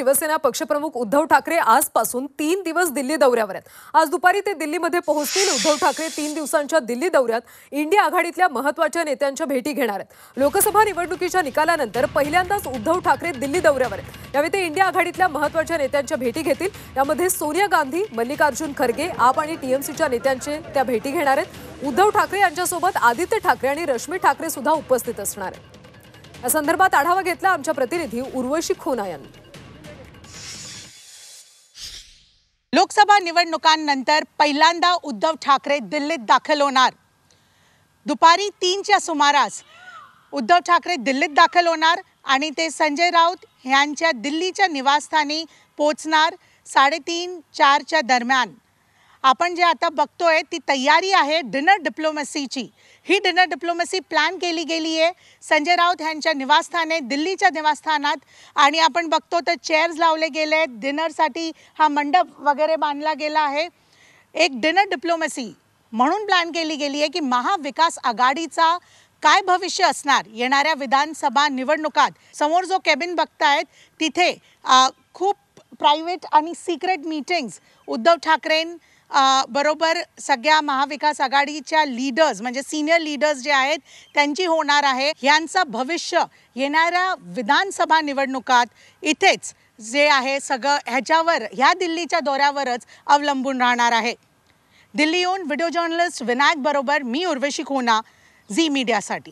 शिवसेना पक्षप्रमुख उद्धव ठाकरे आजपासून तीन दिवस दिल्ली दौऱ्यावर आहेत आज दुपारी ते दिल्लीमध्ये पोहोचतील उद्धव ठाकरे तीन दिवसांच्या दिल्ली दौऱ्यात इंडिया आघाडीतल्या महत्वाच्या नेत्यांच्या भेटी घेणार आहेत लोकसभा निवडणुकीच्या निकालानंतर पहिल्यांदाच उद्धव ठाकरे दिल्ली दौऱ्यावर आहेत यावेळी ते इंडिया आघाडीतल्या महत्वाच्या नेत्यांच्या भेटी घेतील यामध्ये सोनिया गांधी मल्लिकार्जुन खरगे आप आणि टीएमसीच्या नेत्यांचे त्या भेटी घेणार आहेत उद्धव ठाकरे यांच्यासोबत आदित्य ठाकरे आणि रश्मी ठाकरे सुद्धा उपस्थित असणार आहेत या संदर्भात आढावा घेतला आमच्या प्रतिनिधी उर्वशी खोना यांनी लोकसभा निवडणुकांनंतर पहिल्यांदा उद्धव ठाकरे दिल्लीत दाखल होणार दुपारी तीनच्या सुमारास उद्धव ठाकरे दिल्लीत दाखल होणार आणि ते संजय राऊत यांच्या दिल्लीच्या निवासस्थानी पोचणार साडेतीन चारच्या दरम्यान आपण जे आता बघतोय ती तयारी आहे डिनर डिप्लोमसीची ही डिनर डिप्लोमसी प्लॅन केली गेली आहे संजय राऊत यांच्या निवासस्थाने दिल्लीच्या निवासस्थानात आणि आपण बघतो तर चेअर्स लावले गेले आहेत डिनरसाठी हा मंडप वगैरे बांधला गेला आहे एक डिनर डिप्लोमसी म्हणून प्लॅन केली गेली आहे की महाविकास आघाडीचा काय भविष्य असणार येणाऱ्या विधानसभा निवडणुकात समोर जो केबिन बघतायत तिथे खूप प्रायव्हेट आणि सिक्रेट मीटिंग्स उद्धव ठाकरें बरोबर सगळ्या महाविकास आघाडीच्या लीडर्स म्हणजे सिनियर लीडर्स जे आहेत त्यांची होणार आहे यांचं भविष्य येणाऱ्या विधानसभा निवडणुकात इथेच जे आहे सगळं ह्याच्यावर ह्या दिल्लीच्या दौऱ्यावरच अवलंबून राहणार आहे दिल्लीहून व्हिडिओ जर्नलिस्ट विनायक बरोबर मी उर्वशी खोना झी मीडियासाठी